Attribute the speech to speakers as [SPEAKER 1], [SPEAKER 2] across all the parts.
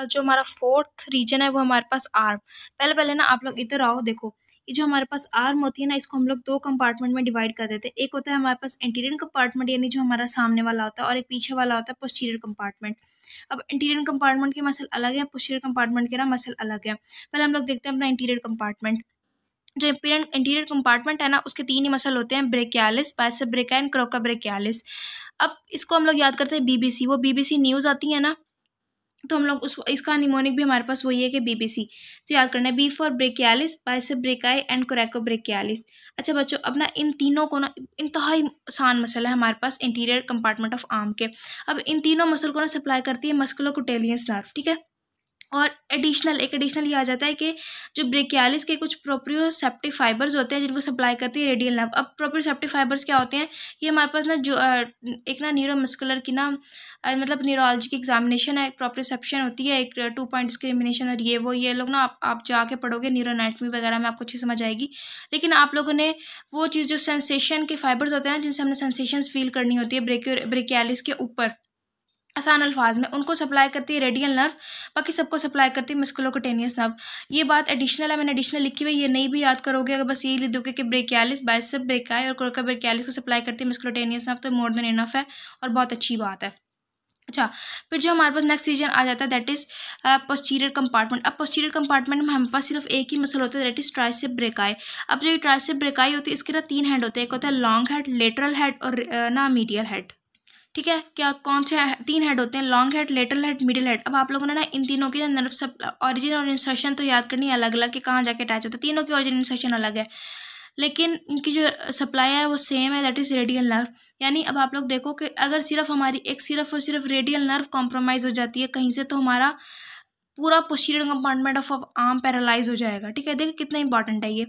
[SPEAKER 1] पास जो हमारा fourth reason है वो हमारे पास आर्म पहले पहले ना आप लोग इधर आओ देखो ये जो हमारे पास आर्म होती है ना इसको हम लोग दो कंपार्टमेंट में डिवाइड कर देते हैं एक होता है हमारे पास इंटीरियर कंपार्टमेंट यानी जो हमारा सामने वाला होता है और एक पीछे वाला होता है पोस्टीरियर कंपार्टमेंट अब इंटीरियर कंपार्टमेंट के मसल अलग है पोस्टीरियर कंपार्टमेंट के ना मसल अलग है पहले हम लोग देखते हैं अपना इंटीरियर कंपार्टमेंट जो इंटीरियर कंपार्टमेंट है ना उसके तीन ही मसल होते हैं ब्रेकियालिस पैसे ब्रेका एंड क्रोका ब्रेकियालिस अब इसको हम लोग याद करते हैं बीबीसी वो बीबीसी न्यूज़ आती है ना तो हम लोग उसको इसका निमोनिक भी हमारे पास वही है कि बीबीसी तो याद करना है बी फॉर ब्रेकियालिस ब्रेक ब्रेकाई एंड कोरेको ब्रेकियालिस अच्छा बच्चों अब ना इन तीनों को ना इंतहाई आसान मसल है हमारे पास इंटीरियर कंपार्टमेंट ऑफ आर्म के अब इन तीनों मसल को ना सप्लाई करती है मस्कुलर कुटेलियंस नर्व ठीक है और एडिशनल एक एडिशनल ये आ जाता है कि जो ब्रेकियालिस के कुछ प्रोप्रियोसेप्टिव फाइबर्स होते हैं जिनको सप्लाई करती है रेडियल नर्व अब प्रोप्रियोसेप्टिव फाइबर्स क्या होते हैं ये हमारे पास ना जो एक ना न्यूरो मस्कुलर की ना मतलब न्यूरोलॉजी की एग्जामिनेशन है प्रोप्रियोसेप्शन होती है एक टू पॉइंट डिस्क्रिमिनेशन और ये वो ये लोग ना आप आप जाके पढ़ोगे न्यूरोनाटमी वगैरह में आपको अच्छी समझ आएगी लेकिन आप लोगों ने वो चीज़ जो सेंसेशन के फाइबर्स होते हैं ना जिनसे हमने सेंसेशन फील करनी होती है ब्रेक्यो ब्रेकियालिस के ऊपर आसान अल्फाज में उनको सप्लाई करती है रेडियल नर्व बाकी सबको सप्लाई करती है मस्कुलोकोटेनियस नर्व ये बात एडिशनल है मैंने एडिशनल लिखी हुई ये नहीं भी याद करोगे अगर बस यही लिख दोगे कि ब्रेकियालिस बाइसअप ब्रेकाई और क्रोका ब्रेकियालिस को सप्लाई करती है मस्कुलोटेनियस नर्व तो मोर देन इनफ है और बहुत अच्छी बात है अच्छा फिर जो हमारे पास नेक्स्ट रीजन आ जाता है दैट इज़ पोस्टीरियर कंपार्टमेंट अब पोस्टीरियर कंपार्टमेंट में हमारे पास सिर्फ एक ही मसल होता है दैट इज़ ट्राइसेप ब्रेकाई अब जो ये ट्राइसेप ब्रेकाई होती है इसके ना तीन हैंड होते हैं एक होता है लॉन्ग हेड लेटरल हेड और uh, ना मीडियल हेड ठीक है क्या कौन से तीन हेड होते हैं long head lateral head medial head अब आप लोगों ने ना इन तीनों के नर्व सब ऑरिजिन और इंसर्शन तो याद करनी है अलग अलग कि कहाँ जाके अटैच होता है तीनों की ऑरिजिन इंसर्शन अलग है लेकिन इनकी जो सप्लाई है वो सेम है दैट इज़ रेडियल नर्व यानी अब आप लोग देखो कि अगर सिर्फ हमारी एक सिर्फ और सिर्फ रेडियल नर्व कॉम्प्रोमाइज़ हो जाती है कहीं से तो हमारा पूरा posterior compartment of arm paralyse हो जाएगा ठीक है देखिए कितना इंपॉर्टेंट है ये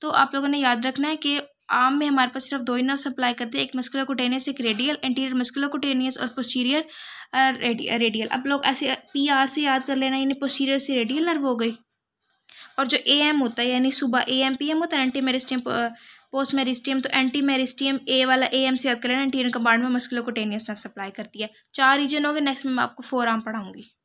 [SPEAKER 1] तो आप लोगों ने याद रखना है कि आम में हमारे पास सिर्फ दो ही नर्व सप्लाई करते हैं एक मस्कुलर कोटेनियस एक रेडियल एंटीरियर मस्कुलर कोटेनियस और पोस्टीरियर रेडियल अब लोग ऐसे पी आर से याद कर लेना यानी पोस्टीरियर से रेडियल नर्व हो गई और जो ए एम होता है यानी सुबह ए एम पी एम होता है एंटी मेरिस्टियम पोस्ट मेरिस्टियम तो एंटी मेरिस्टियम ए वाला ए एम से याद कर लेना एंटीरियर में मस्कुलर कोटेनियस नर्व सप्लाई करती है चार रीजन हो गए नेक्स्ट में मैं आपको फोर आर्म पढ़ाऊँगी